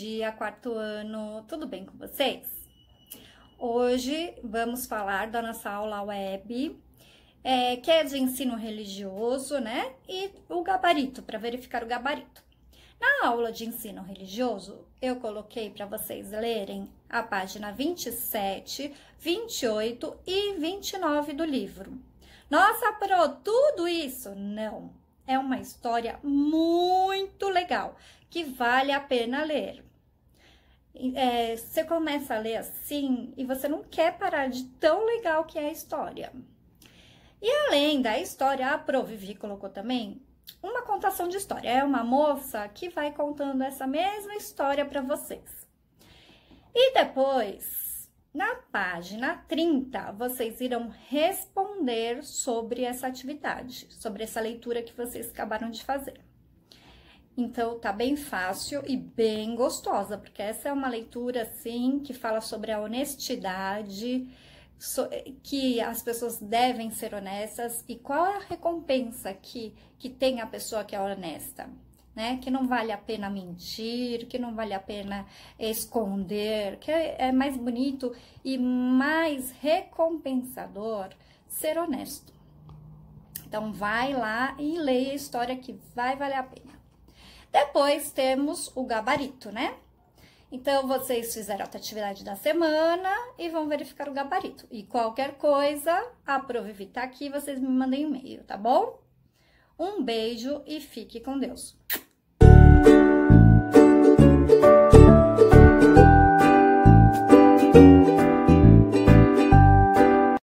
dia, quarto ano, tudo bem com vocês? Hoje vamos falar da nossa aula web, é, que é de ensino religioso, né? E o gabarito, para verificar o gabarito. Na aula de ensino religioso, eu coloquei para vocês lerem a página 27, 28 e 29 do livro. Nossa, Pro, tudo isso? Não. É uma história muito legal que vale a pena ler é, você começa a ler assim e você não quer parar de tão legal que é a história. E além da história, a Pro Vivi colocou também uma contação de história. É uma moça que vai contando essa mesma história para vocês. E depois, na página 30, vocês irão responder sobre essa atividade, sobre essa leitura que vocês acabaram de fazer. Então, tá bem fácil e bem gostosa, porque essa é uma leitura, assim, que fala sobre a honestidade, so, que as pessoas devem ser honestas e qual é a recompensa que, que tem a pessoa que é honesta. Né? Que não vale a pena mentir, que não vale a pena esconder, que é, é mais bonito e mais recompensador ser honesto. Então vai lá e leia a história que vai valer a pena. Depois temos o gabarito, né? Então, vocês fizeram a atividade da semana e vão verificar o gabarito. E qualquer coisa, a Provivi tá aqui, vocês me mandem um e-mail, tá bom? Um beijo e fique com Deus.